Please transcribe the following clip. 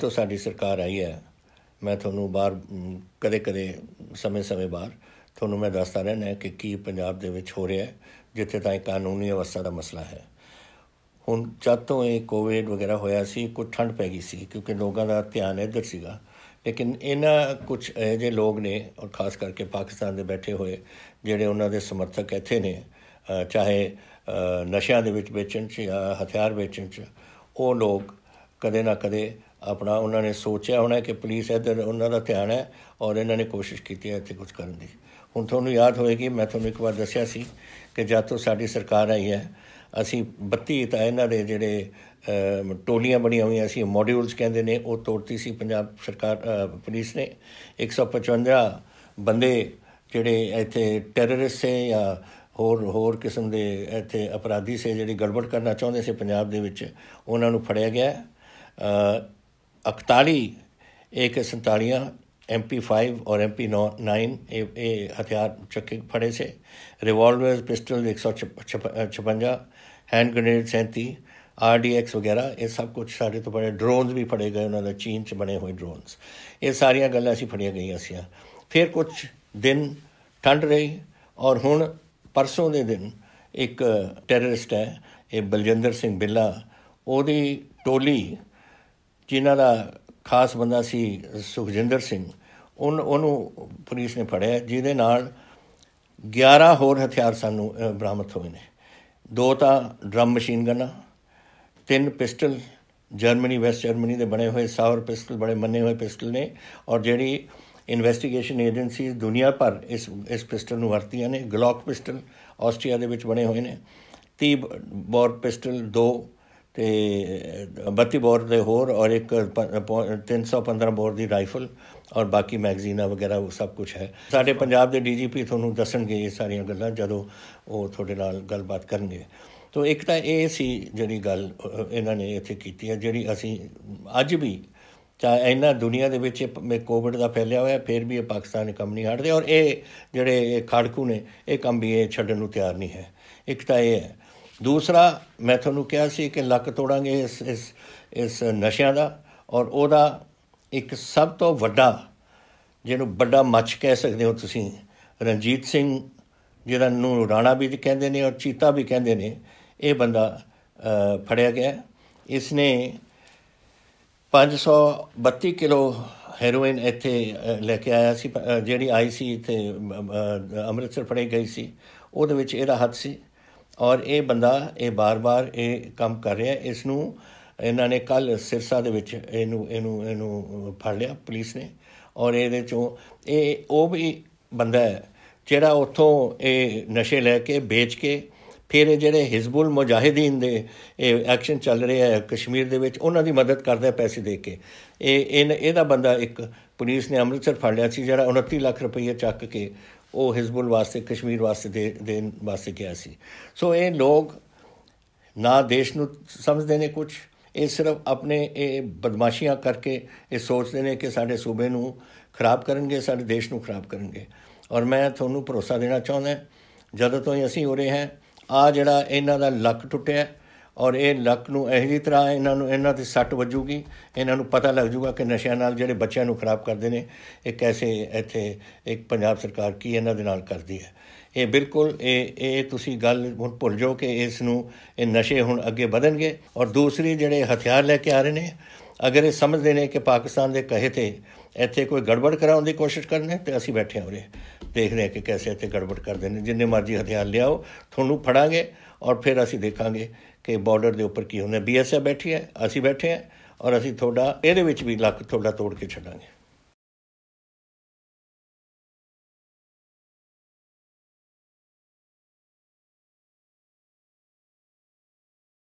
ਤੋਂ ਸਾਡੀ ਸਰਕਾਰ ਆਈ ਹੈ ਮੈਂ ਤੁਹਾਨੂੰ ਬਾਰ ਕਦੇ-ਕਦੇ ਸਮੇਂ-ਸਮੇਂ ਬਾਰ ਤੁਹਾਨੂੰ ਮੈਂ ਦੱਸਦਾ ਰਹਿਣਾ ਕਿ ਕੀ ਪੰਜਾਬ ਦੇ ਵਿੱਚ ਹੋ ਰਿਹਾ ਹੈ ਜਿੱਥੇ ਤਾਂ ਕਾਨੂੰਨੀ ਅਵਸਥਾ ਦਾ ਮਸਲਾ ਹੈ ਹੁਣ ਜਦ ਤੋਂ ਇਹ ਕੋਵਿਡ ਵਗੈਰਾ ਹੋਇਆ ਸੀ ਕੁਝ ਠੰਡ ਪੈ ਗਈ ਸੀ ਕਿਉਂਕਿ ਲੋਕਾਂ ਦਾ ਧਿਆਨ ਇੱਧਰ ਸੀਗਾ ਲੇਕਿਨ ਇਹਨਾਂ ਕੁਝ ਜੇ ਲੋਕ ਨੇ ਔਰ ਖਾਸ ਕਰਕੇ ਪਾਕਿਸਤਾਨ ਦੇ ਬੈਠੇ ਹੋਏ ਜਿਹੜੇ ਉਹਨਾਂ ਦੇ ਸਮਰਥਕ ਇੱਥੇ ਨੇ ਚਾਹੇ ਨਸ਼ਿਆਂ ਦੇ ਵਿੱਚ ਵੇਚਣ ਚ ਜਾਂ ਹਥਿਆਰ ਵੇਚਣ ਚ ਉਹ ਲੋਕ ਕਦੇ ਨਾ ਕਦੇ ਆਪਣਾ ਉਹਨਾਂ ਨੇ ਸੋਚਿਆ ਹੋਣਾ ਕਿ ਪੁਲਿਸ ਇਧਰ ਉਹਨਾਂ ਦਾ ਧਿਆਨ ਹੈ ਔਰ ਇਹਨਾਂ ਨੇ ਕੋਸ਼ਿਸ਼ ਕੀਤੀ ਹੈ ਇੱਥੇ ਕੁਝ ਕਰਨ ਦੀ ਹੁਣ ਤੁਹਾਨੂੰ ਯਾਦ ਹੋਵੇਗੀ ਮੈਂ ਤੁਹਾਨੂੰ ਇੱਕ ਵਾਰ ਦੱਸਿਆ ਸੀ ਕਿ ਜਦ ਤੋਂ ਸਾਡੀ ਸਰਕਾਰ ਆਈ ਹੈ ਅਸੀਂ 32 ਤਾਂ ਇਹਨਾਂ ਦੇ ਜਿਹੜੇ ਟੋਲੀਆਂ ਬਣੀਆਂ ਹੋਈਆਂ ਸੀ ਮੋਡਿਊਲਸ ਕਹਿੰਦੇ ਨੇ ਉਹ ਤੋੜਤੀ ਸੀ ਪੰਜਾਬ ਸਰਕਾਰ ਪੁਲਿਸ ਨੇ 155 ਬੰਦੇ ਜਿਹੜੇ ਇੱਥੇ ਟੈਰਰਿਸਟ ਸੇ ਜਾਂ ਹੋਰ ਹੋਰ ਕਿਸਮ ਦੇ ਇੱਥੇ ਅਪਰਾਧੀ ਸੇ ਜਿਹੜੀ ਗੜਬੜ ਕਰਨਾ ਚਾਹੁੰਦੇ ਸੀ ਪੰਜਾਬ ਦੇ ਵਿੱਚ ਉਹਨਾਂ ਨੂੰ ਫੜਿਆ ਗਿਆ 41 AK47 MP5 ਔਰ MP9 ਇਹ ਹਥਿਆਰ ਚੱਕੇ ਫੜੇ ਸੇ से ਪਿਸਟਲ 156 ਹੈਂਡ ग्रेनेड 37 RDX ਵਗੈਰਾ ਇਹ ਸਭ ਕੁਝ ਸਾਡੇ ਤੋਂ ਬੜੇ ਡਰੋਨਸ ਵੀ ਫੜੇ ਗਏ ਉਹਨਾਂ ਦਾ ਚੀਨ 'ਚ ਬਣੇ ਹੋਏ ਡਰੋਨਸ ਇਹ ਸਾਰੀਆਂ ਗੱਲਾਂ ਅਸੀਂ ਫੜੀਆਂ ਗਈਆਂ ਸੀ ਫਿਰ ਕੁਝ ਦਿਨ ਠੰਡ ਰਹੀ ਔਰ ਹੁਣ ਪਰਸੋਂ ਦੇ ਦਿਨ ਇੱਕ ਟੈਰਰਿਸਟ ਹੈ ਇਹ ਬਲਜਿੰਦਰ ਸਿੰਘ ਬਿੱਲਾ ਉਹਦੀ ਟੋਲੀ ਜਿਨ੍ਹਾਂ ਦਾ ਖਾਸ ਬੰਦਾ ਸੀ ਸੁਖਜਿੰਦਰ ਸਿੰਘ ਉਹ ਉਹਨੂੰ ਪੁਲਿਸ ਨੇ ਫੜਿਆ ਜਿਹਦੇ ਨਾਲ 11 ਹੋਰ ਹਥਿਆਰ ਸਾਨੂੰ ਬਰਾਮਦ ਹੋਏ ਨੇ ਦੋ ਤਾਂ ਡਰਮ ਮਸ਼ੀਨ ਗਨਾਂ ਤਿੰਨ ਪਿਸਟਲ ਜਰਮਨੀ ਵੈਸਟ ਜਰਮਨੀ ਦੇ ਬਣੇ ਹੋਏ ਸਾਵਰ ਪਿਸਟਲ ਬੜੇ ਮੰਨੇ ਹੋਏ ਪਿਸਟਲ ਨੇ ਔਰ ਜਿਹੜੀ ਇਨਵੈਸਟੀਗੇਸ਼ਨ ਏਜੰਸੀਜ਼ ਦੁਨੀਆ ਭਰ ਇਸ ਇਸ ਪਿਸਟਲ ਨੂੰ ਵਰਤੀਆਂ ਨੇ ਗਲੌਕ ਪਿਸਟਲ ਆਸਟਰੀਆ ਦੇ ਵਿੱਚ ਬਣੇ ਹੋਏ ਨੇ ਤੀ ਬੋਰ ਪਿਸਟਲ ਦੋ ਤੇ 32 ਬੋਰ ਦੇ ਹੋਰ ਔਰ ਇੱਕ 315 ਬੋਰ ਦੀ ਰਾਈਫਲ ਔਰ ਬਾਕੀ ਮੈਗਜ਼ੀਨਾ ਵਗੈਰਾ ਉਹ ਸਭ ਕੁਝ ਹੈ ਸਾਡੇ ਪੰਜਾਬ ਦੇ ਡੀਜੀਪੀ ਤੁਹਾਨੂੰ ਦੱਸਣਗੇ ਇਹ ਸਾਰੀਆਂ ਗੱਲਾਂ ਜਦੋਂ ਉਹ ਤੁਹਾਡੇ ਨਾਲ ਗੱਲਬਾਤ ਕਰਨਗੇ ਤੋਂ ਇੱਕ ਤਾਂ ਇਹ ਸੀ ਜਿਹੜੀ ਗੱਲ ਇਹਨਾਂ ਨੇ ਇੱਥੇ ਕੀਤੀ ਹੈ ਜਿਹੜੀ ਅਸੀਂ ਅੱਜ ਵੀ ਤਾਂ ਇਹਨਾਂ ਦੁਨੀਆ ਦੇ ਵਿੱਚ ਮੇ ਕੋਵਿਡ ਦਾ ਫੈਲਿਆ ਹੋਇਆ ਫਿਰ ਵੀ ਇਹ ਪਾਕਿਸਤਾਨ ਕੰਮ ਨਹੀਂ ਹਟਦੇ ਔਰ ਇਹ ਜਿਹੜੇ ਖਾੜਕੂ ਨੇ ਇਹ ਕੰਮ ਵੀ ਇਹ ਛੱਡਣ ਨੂੰ ਤਿਆਰ ਨਹੀਂ ਹੈ ਇੱਕ ਤਾਂ ਇਹ ਹੈ ਦੂਸਰਾ ਮੈਂ ਤੁਹਾਨੂੰ ਕਿਹਾ ਸੀ ਕਿ ਲੱਕ ਤੋੜਾਂਗੇ ਇਸ ਇਸ ਇਸ ਨਸ਼ਿਆਂ ਦਾ ਔਰ ਉਹਦਾ ਇੱਕ ਸਭ ਤੋਂ ਵੱਡਾ ਜਿਹਨੂੰ ਵੱਡਾ ਮੱਛ ਕਹਿ ਸਕਦੇ ਹੋ ਤੁਸੀਂ ਰਣਜੀਤ ਸਿੰਘ ਜਿਹੜਾ ਨੂੰ ਰਾਣਾ ਵੀ ਕਹਿੰਦੇ ਨੇ ਔਰ ਚੀਤਾ ਵੀ ਕਹਿੰਦੇ ਨੇ ਇਹ ਬੰਦਾ ਫੜਿਆ ਗਿਆ ਇਸ ਨੇ 532 ਕਿਲੋ ਹੈਰੋਇਨ ਇੱਥੇ ਲੈ ਕੇ ਆਇਆ ਸੀ ਜਿਹੜੀ ਆਈ ਸੀ ਇੱਥੇ ਅੰਮ੍ਰਿਤਸਰ ਫੜੇ ਗਈ ਸੀ ਉਹਦੇ ਵਿੱਚ ਇਹਦਾ ਹੱਥ ਸੀ ਔਰ ਇਹ ਬੰਦਾ ਇਹ ਬਾਰ-ਬਾਰ ਇਹ ਕੰਮ ਕਰ ਰਿਹਾ ਇਸ ਨੂੰ ਇਹਨਾਂ ਨੇ ਕੱਲ ਸਿਰਸਾ ਦੇ ਵਿੱਚ ਇਹਨੂੰ ਇਹਨੂੰ ਇਹਨੂੰ ਫੜ ਲਿਆ ਪੁਲਿਸ ਨੇ ਔਰ ਇਹਦੇ ਚੋਂ ਇਹ ਉਹ ਵੀ ਬੰਦਾ ਹੈ ਜਿਹੜਾ ਉੱਥੋਂ ਇਹ ਨਸ਼ੇ ਲੈ ਕੇ ਵੇਚ ਕੇ ਫਿਰ ਇਹ ਜਿਹੜੇ ਹਿਜ਼ਬੁਲ ਮੁਜਾਹਿਦੀਨ ਦੇ ਇਹ ਐਕਸ਼ਨ ਚੱਲ ਰਿਹਾ ਹੈ ਕਸ਼ਮੀਰ ਦੇ ਵਿੱਚ ਉਹਨਾਂ ਦੀ ਮਦਦ ਕਰਦਾ ਪੈਸੇ ਦੇ ਕੇ ਇਹ ਇਹਦਾ ਬੰਦਾ ਇੱਕ ਪੁਲਿਸ ਨੇ ਅੰਮ੍ਰਿਤਸਰ ਫੜ ਲਿਆ ਸੀ ਜਿਹੜਾ 29 ਲੱਖ ਰੁਪਏ ਚੱਕ ਕੇ ਉਹ ਹਿਜ਼ਬੁਲ ਵਾਸਤੇ ਕਸ਼ਮੀਰ ਵਾਸਤੇ ਦੇ ਦੇਣ ਵਾਸਤੇ ਕਿਹਾ ਸੀ ਸੋ ਇਹ ਲੋਕ ਨਾ ਦੇਸ਼ ਨੂੰ ਸਮਝਦੇ ਨੇ ਕੁਝ ਇਹ ਸਿਰਫ ਆਪਣੇ ਇਹ ਬਦਮਾਸ਼ੀਆਂ ਕਰਕੇ ਇਹ ਸੋਚਦੇ ਨੇ ਕਿ ਸਾਡੇ ਸੂਬੇ ਨੂੰ ਖਰਾਬ ਕਰਨਗੇ ਸਾਡੇ ਦੇਸ਼ ਨੂੰ ਖਰਾਬ ਕਰਨਗੇ ਔਰ ਮੈਂ ਤੁਹਾਨੂੰ ਭਰੋਸਾ ਦੇਣਾ ਚਾਹੁੰਦਾ ਜਦੋਂ ਤੋਂ ਅਸੀਂ ਹੋ ਰਹੇ ਹਾਂ ਆ ਜਿਹੜਾ ਇਹਨਾਂ ਦਾ ਲੱਕ ਟੁੱਟਿਆ ਔਰ ਇਹ ਲੱਕ ਨੂੰ ਇਹੋ ਜੀ ਤਰ੍ਹਾਂ ਇਹਨਾਂ ਨੂੰ ਇਹਨਾਂ ਤੇ ਸੱਟ ਵੱਜੂਗੀ ਇਹਨਾਂ ਨੂੰ ਪਤਾ ਲੱਗ ਜੂਗਾ ਕਿ ਨਸ਼ਿਆਂ ਨਾਲ ਜਿਹੜੇ ਬੱਚਿਆਂ ਨੂੰ ਖਰਾਬ ਕਰਦੇ ਨੇ ਇਹ ਕੈਸੇ ਇੱਥੇ ਇੱਕ ਪੰਜਾਬ ਸਰਕਾਰ ਕੀ ਇਹਨਾਂ ਦੇ ਨਾਲ ਕਰਦੀ ਹੈ ਇਹ ਬਿਲਕੁਲ ਇਹ ਇਹ ਤੁਸੀਂ ਗੱਲ ਹੁਣ ਭੁੱਲ ਜਾਓ ਕਿ ਇਸ ਨੂੰ ਇਹ ਨਸ਼ੇ ਹੁਣ ਅੱਗੇ ਵਧਣਗੇ ਔਰ ਦੂਸਰੀ ਜਿਹੜੇ ਹਥਿਆਰ ਲੈ ਕੇ ਆ ਰਹੇ ਨੇ ਅਗਰ ਇਹ ਸਮਝਦੇ ਨੇ ਕਿ ਪਾਕਿਸਤਾਨ ਦੇ ਕਹੇ ਤੇ ਇੱਥੇ ਕੋਈ ਗੜਬੜ ਕਰਾਉਣ ਦੀ ਕੋਸ਼ਿਸ਼ ਕਰਨੇ ਤੇ ਅਸੀਂ ਬੈਠੇ ਹਾਂ ਉਰੇ ਦੇਖ ਰਹੇ ਕਿ ਕੈਸੇ ਇੱਥੇ ਗੜਬੜ ਕਰਦੇ ਨੇ ਜਿੰਨੇ ਮਰਜ਼ੀ ਹਥਿਆਰ ਲਿਆਓ ਤੁਹਾਨੂੰ ਫੜਾਂਗੇ ਔਰ ਫਿਰ ਅਸੀਂ ਦੇਖਾਂਗੇ ਕਿ ਬਾਰਡਰ ਦੇ ਉੱਪਰ ਕੀ ਹੁੰਦਾ ਬੀਐਸਐਫ ਬੈਠੀ ਹੈ ਅਸੀਂ ਬੈਠੇ ਹਾਂ ਔਰ ਅਸੀਂ ਤੁਹਾਡਾ ਇਹਦੇ ਵਿੱਚ ਵੀ ਲੱਕ ਤੁਹਾਡਾ ਤੋੜ ਕੇ ਛੱਡਾਂਗੇ